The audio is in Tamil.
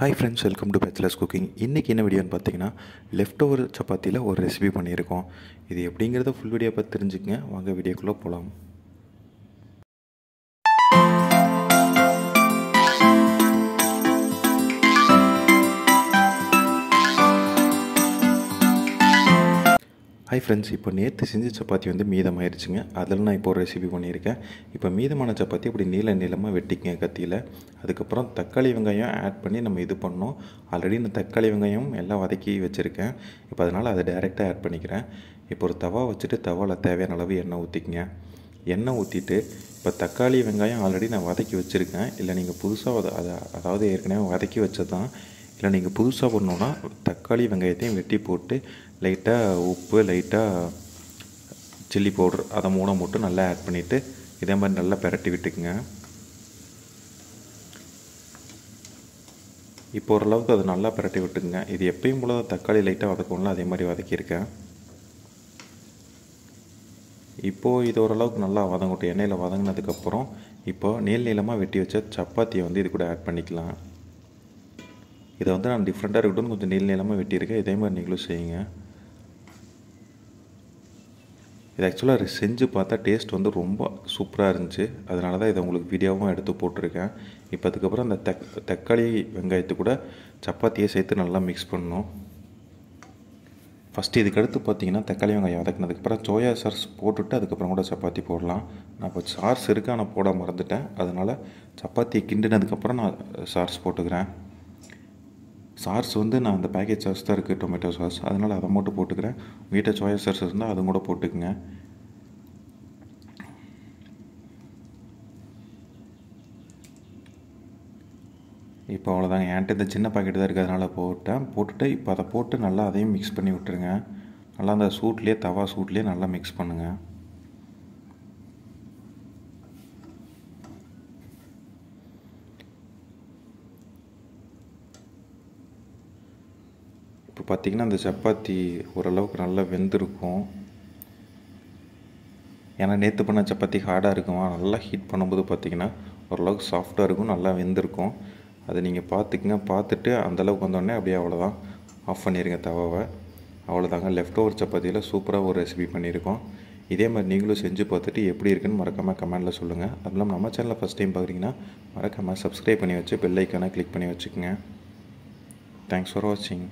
hi friends welcome to bachelors cooking இன்றைக்கி என்ன வீடியோன்னு பார்த்தீங்கன்னா லெஃப்ட் ஓவர் சப்பாத்தியில் ஒரு ரெசிபி பண்ணியிருக்கோம் இது எப்படிங்கிறத ஃபுல் வீடியோ பார்த்து தெரிஞ்சுக்கங்க வாங்க வீடியோக்குள்ளே போகலாம் ஹாய் ஃப்ரெண்ட்ஸ் இப்போ நேற்று செஞ்ச சப்பாத்தி வந்து மீதமாயிருச்சுங்க அதில் நான் இப்போ ஒரு ரெசிபி பண்ணியிருக்கேன் இப்போ மீதமான சப்பாத்தி அப்படி நீள நீளமாக வெட்டிக்கங்க கத்தியில் அதுக்கப்புறம் தக்காளி வெங்காயம் ஆட் பண்ணி நம்ம இது பண்ணோம் ஆல்ரெடி இந்த தக்காளி வெங்காயம் எல்லாம் வதக்கி வச்சுருக்கேன் இப்போ அதனால் அதை டைரெக்டாக ஆட் பண்ணிக்கிறேன் இப்போ ஒரு தவா வச்சுட்டு தவாவில் தேவையான அளவு எண்ணெய் ஊற்றிக்கங்க எண்ணெய் ஊற்றிட்டு இப்போ தக்காளி வெங்காயம் ஆல்ரெடி நான் வதக்கி வச்சுருக்கேன் இல்லை நீங்கள் புதுசாக அதை அதாவது ஏற்கனவே வதக்கி வச்சது தான் இல்லை நீங்கள் புதுசாக பண்ணோன்னா தக்காளி வெங்காயத்தையும் வெட்டி போட்டு லைட்டாக உப்பு லைட்டாக சில்லி பவுட்ரு அதை மூணை மட்டும் நல்லா ஆட் பண்ணிவிட்டு இதே மாதிரி நல்லா பெரட்டி விட்டுக்குங்க இப்போ ஓரளவுக்கு அது நல்லா பெரட்டி விட்டுக்குங்க இது எப்பயும் போல தக்காளி லைட்டாக வதக்கும்ல அதே மாதிரி வதக்கியிருக்கேன் இப்போது இது ஓரளவுக்கு நல்லா வதங்கட்டும் எண்ணெயில் வதங்கினதுக்கப்புறம் இப்போது நீள் நீளமாக வெட்டி வச்ச சப்பாத்தியை வந்து இது கூட ஆட் பண்ணிக்கலாம் இதை வந்து நான் டிஃப்ரெண்ட்டாக இருக்கட்டும்னு கொஞ்சம் நீள் நீளமாக வெட்டியிருக்கேன் இதே மாதிரி நீங்களும் செய்யுங்க இது ஆக்சுவலாக செஞ்சு பார்த்தா டேஸ்ட் வந்து ரொம்ப சூப்பராக இருந்துச்சு அதனால தான் இதை உங்களுக்கு வீடியோவும் எடுத்து போட்டிருக்கேன் இப்போ அதுக்கப்புறம் அந்த தக் தக்காளி வெங்காயத்தை கூட சப்பாத்தியை சேர்த்து நல்லா மிக்ஸ் பண்ணணும் ஃபஸ்ட்டு இதுக்கடுத்து பார்த்தீங்கன்னா தக்காளி வெங்காயம் வதக்கினதுக்கப்புறம் சோயா சார்ஸ் போட்டுவிட்டு அதுக்கப்புறம் கூட சப்பாத்தி போடலாம் நான் இப்போ சார்ஸ் இருக்கா நான் போட மறந்துட்டேன் அதனால் சப்பாத்தி கிண்டினதுக்கப்புறம் நான் சார்ஸ் போட்டுக்கிறேன் சாஸ் வந்து நான் அந்த பேக்கேஜ் சாஸ் தான் இருக்குது டொமேட்டோ சாஸ் அதனால் அதை மட்டும் போட்டுக்கிறேன் வீட்டை சோயா சாஸ் இருந்தால் அதுவும் கூட போட்டுக்குங்க இப்போ அவ்வளோதாங்க என்கிட்ட இந்த சின்ன பாக்கெட் தான் இருக்கிறதுனால போட்டேன் போட்டுட்டு இப்போ அதை போட்டு நல்லா அதையும் மிக்ஸ் பண்ணி விட்டுருங்க நல்லா அந்த சூட்லேயே தவா சூட்லேயே நல்லா மிக்ஸ் பண்ணுங்கள் இப்போ பார்த்திங்கன்னா அந்த சப்பாத்தி ஓரளவுக்கு நல்லா வெந்திருக்கும் ஏன்னா நேற்று பண்ண சப்பாத்தி ஹார்டாக இருக்குமா நல்லா ஹீட் பண்ணும்போது பார்த்திங்கன்னா ஓரளவுக்கு சாஃப்டாக இருக்கும் நல்லா வெந்திருக்கும் அதை நீங்கள் பார்த்துக்குங்க பார்த்துட்டு அந்தளவுக்கு வந்தோடனே அப்படியே அவ்வளோதான் ஆஃப் பண்ணிடுங்க தவாவை அவ்வளோதாங்க லெஃப்ட் ஓவர் சப்பாத்தியில் சூப்பராக ஒரு ரெசிபி பண்ணியிருக்கோம் இதே மாதிரி நீங்களும் செஞ்சு பார்த்துட்டு எப்படி இருக்குன்னு மறக்காமல் கமெண்டில் சொல்லுங்கள் அது இல்லாமல் நம்ம சேனலில் ஃபஸ்ட் டைம் பார்க்குறீங்கன்னா மறக்காமல் சப்ஸ்கிரைப் பண்ணி வச்சு பெல்லைக்கான கிளிக் பண்ணி வச்சுக்கோங்க தேங்க்ஸ் ஃபார் வாட்சிங்